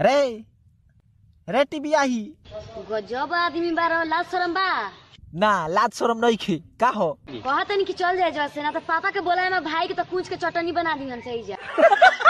रे रे आही गजब आदमी बार लाज शरम बा ना लाज शरम नहीं की का हो कहत नहीं कि चल जाए जैसे ना तो पापा के बोला में भाई के तो कुछ के चटनी बना दी हम सही जा